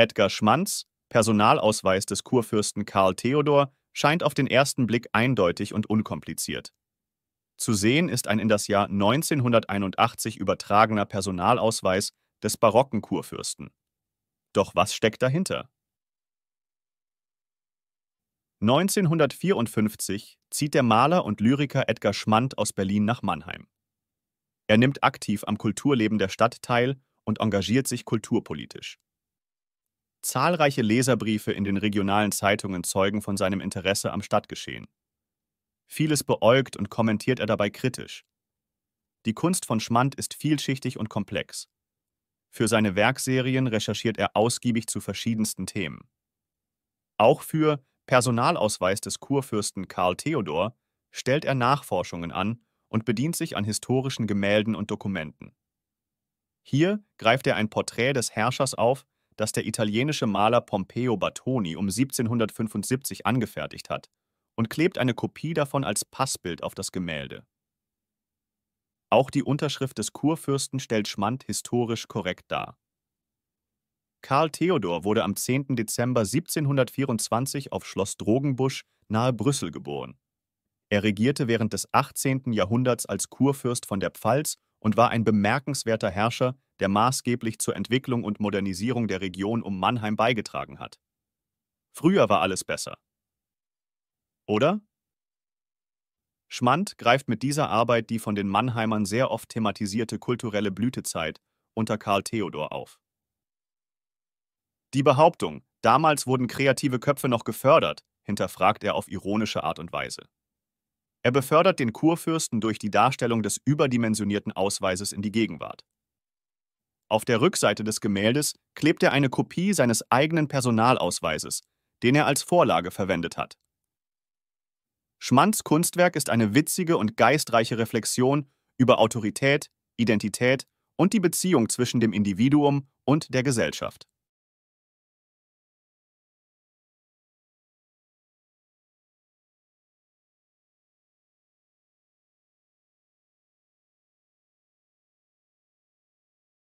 Edgar Schmanz, Personalausweis des Kurfürsten Karl Theodor, scheint auf den ersten Blick eindeutig und unkompliziert. Zu sehen ist ein in das Jahr 1981 übertragener Personalausweis des barocken Kurfürsten. Doch was steckt dahinter? 1954 zieht der Maler und Lyriker Edgar Schmand aus Berlin nach Mannheim. Er nimmt aktiv am Kulturleben der Stadt teil und engagiert sich kulturpolitisch. Zahlreiche Leserbriefe in den regionalen Zeitungen zeugen von seinem Interesse am Stadtgeschehen. Vieles beäugt und kommentiert er dabei kritisch. Die Kunst von Schmand ist vielschichtig und komplex. Für seine Werkserien recherchiert er ausgiebig zu verschiedensten Themen. Auch für Personalausweis des Kurfürsten Karl Theodor stellt er Nachforschungen an und bedient sich an historischen Gemälden und Dokumenten. Hier greift er ein Porträt des Herrschers auf, das der italienische Maler Pompeo Batoni um 1775 angefertigt hat und klebt eine Kopie davon als Passbild auf das Gemälde. Auch die Unterschrift des Kurfürsten stellt Schmand historisch korrekt dar. Karl Theodor wurde am 10. Dezember 1724 auf Schloss Drogenbusch nahe Brüssel geboren. Er regierte während des 18. Jahrhunderts als Kurfürst von der Pfalz und war ein bemerkenswerter Herrscher, der maßgeblich zur Entwicklung und Modernisierung der Region um Mannheim beigetragen hat. Früher war alles besser. Oder? Schmand greift mit dieser Arbeit die von den Mannheimern sehr oft thematisierte kulturelle Blütezeit unter Karl Theodor auf. Die Behauptung, damals wurden kreative Köpfe noch gefördert, hinterfragt er auf ironische Art und Weise. Er befördert den Kurfürsten durch die Darstellung des überdimensionierten Ausweises in die Gegenwart. Auf der Rückseite des Gemäldes klebt er eine Kopie seines eigenen Personalausweises, den er als Vorlage verwendet hat. Schmands Kunstwerk ist eine witzige und geistreiche Reflexion über Autorität, Identität und die Beziehung zwischen dem Individuum und der Gesellschaft.